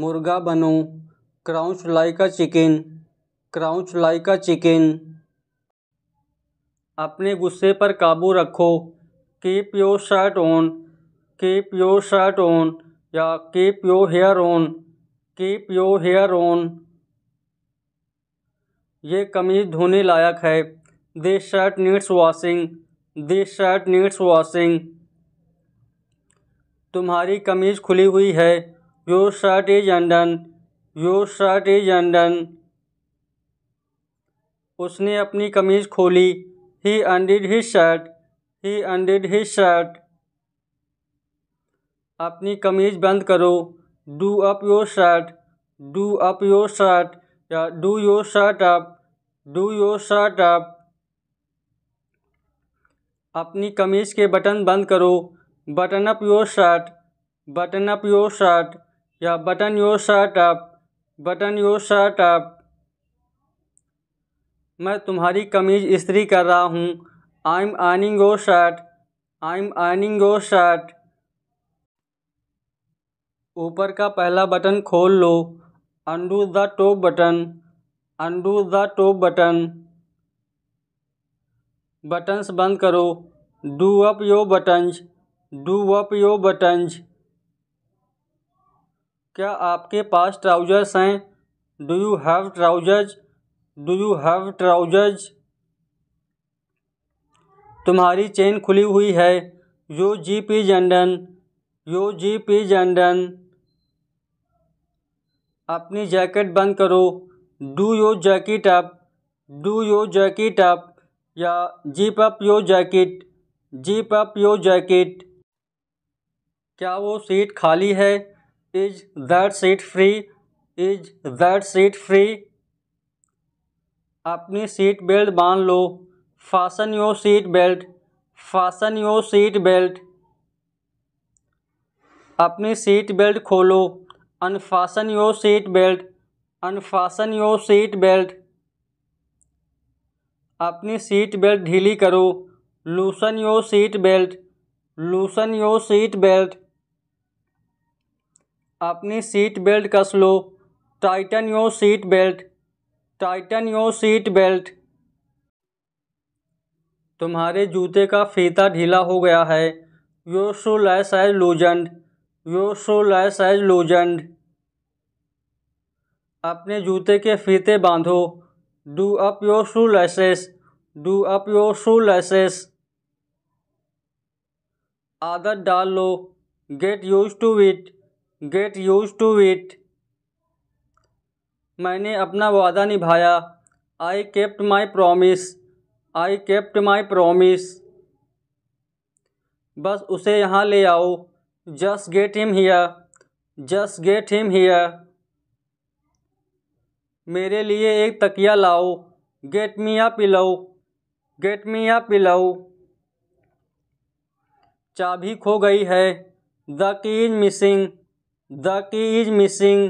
मुर्गा बनो crouch like a chicken crouch like chicken अपने गुस्से पर काबू रखो keep your shirt on keep your shirt on या keep your hair on keep your hair on ये कमीज धोने लायक है this shirt needs washing this shirt needs washing तुम्हारी कमीज खुली हुई है your shirt is undone your shirt is undone उसने अपनी कमीज खोली he undid his shirt he undid his shirt अपनी कमीज बंद करो do up your shirt do up your shirt या do your shirt up do your shirt up अपनी कमीज के बटन बंद करो button up your shirt button up your shirt या button your shirt up button your shirt up मैं तुम्हारी कमीज इस्त्री कर रहा हूँ I am ironing your shirt I am ironing your shirt ऊपर का पहला बटन खोल लो undo the top button undo the top button buttons बंद करो do up your buttons do up your buttons क्या आपके पास ट्राउज़र्स हैं do you have trousers do you have trousers तुम्हारी चेन खुली हुई है यो जी पी जंडन यो जी पी जंडन अपनी जैकेट बंद करो do your jacket up do your jacket up या zip up your jacket zip up your jacket क्या वो सीट खाली है is that seat free is that seat free अपनी सीट बेल्ट बांध लो fasten your seat belt fasten your seat belt अपनी seat belt खोलो unfasten your seat belt unfasten your seat belt अपनी सीट बेल्ट ढीली करो loosen your seat belt loosen your seat belt अपनी seat belt कस लो tighten your seat belt tighten your seat belt तुम्हारे जूते का फीता ढीला हो गया है your shoelace is loosened your shoelace is loosened अपने जूते के फीते बांधो do up your shoelaces do up your shoelaces आदत डाल लो get used to it get used to it मैंने अपना वादा निभाया I kept my promise I kept my promise बस उसे यहाँ ले आओ just get him here just get him here मेरे लिए एक तकिया लाओ गेट मी या पिलाओ गेट मी या पिलाओ चाबी खो गई है the key is missing the key is missing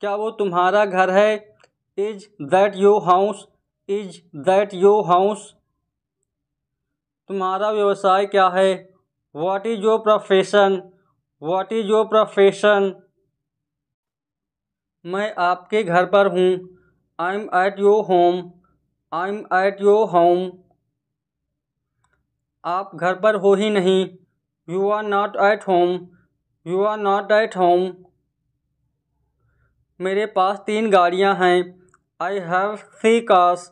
क्या वो तुम्हारा घर है is that your house is that your house तुम्हारा व्यवसाय क्या है what is your profession what is your profession मैं आपके घर पर हूँ I am at your home I am at your home आप घर पर हो ही नहीं you are not at home you are not at home मेरे पास तीन गाड़ियाँ हैं I have three cars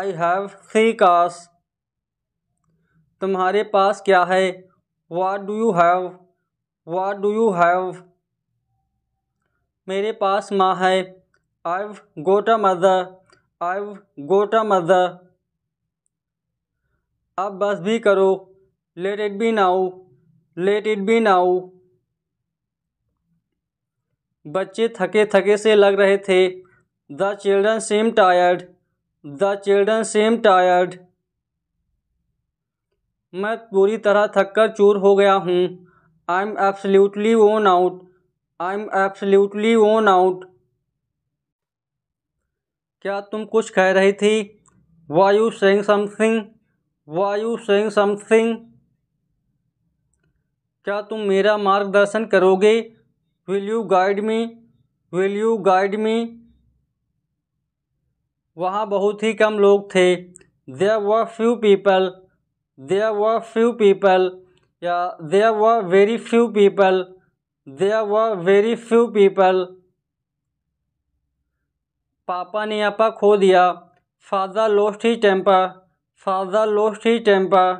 I have three cars तुम्हारे पास क्या है what do you have what do you have मेरे पास माँ है I've got a mother I've got a mother अब बस भी करो let it be now let it be now बच्चे थके थके से लग रहे थे the children seem tired the children seem tired मैं पूरी तरह थक कर चूर हो गया हूँ I am absolutely worn out I am absolutely worn out क्या तुम कुछ कह रही थी why you saying something why you saying something क्या तुम मेरा मार्गदर्शन करोगे will you guide me will you guide me वहाँ बहुत ही कम लोग थे there were few people there were few people या there were very few people there were very few people पापा ने आपा खो दिया father lost he temper father lost he temper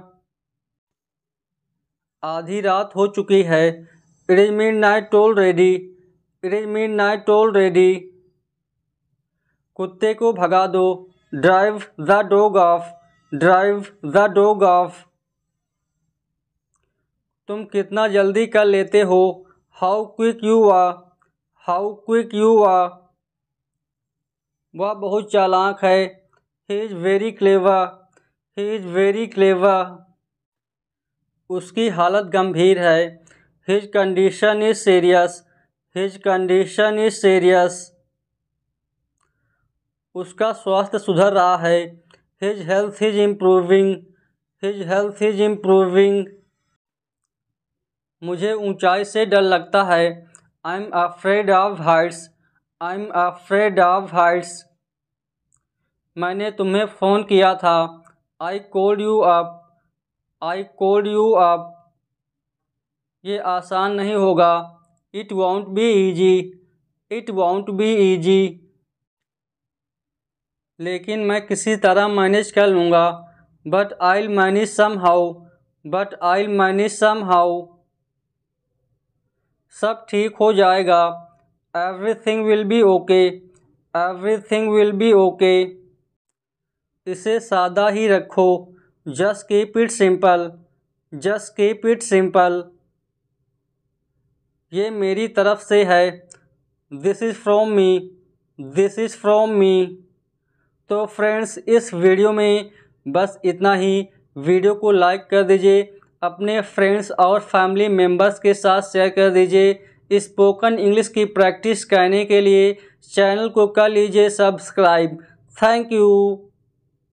आधी रात हो चुकी है it is midnight already it is midnight already कुत्ते को भगा दो drive the dog off drive the dog off तुम कितना जल्दी कर लेते हो how quick you are how quick you are वह बहुत चालाक है he is very clever he is very clever उसकी हालत गंभीर है his condition is serious his condition is serious उसका स्वास्थ्य सुधर रहा है his health is improving his health is improving मुझे ऊंचाई से डर लगता है I am afraid of heights I am afraid of heights मैंने तुम्हें फ़ोन किया था I called you up I called you up ये आसान नहीं होगा it won't be easy it won't be easy लेकिन मैं किसी तरह मैनेज कर लूँगा but I manage somehow but I manage somehow सब ठीक हो जाएगा everything will be okay everything will be okay इसे सादा ही रखो जस कीप इट सिंपल जस की पिट सिंपल ये मेरी तरफ से है this is from me this is from me तो फ्रेंड्स इस वीडियो में बस इतना ही वीडियो को लाइक कर दीजिए अपने फ्रेंड्स और फैमिली मेम्बर्स के साथ शेयर कर दीजिए स्पोकन इंग्लिश की प्रैक्टिस करने के लिए चैनल को कर लीजिए सब्सक्राइब थैंक यू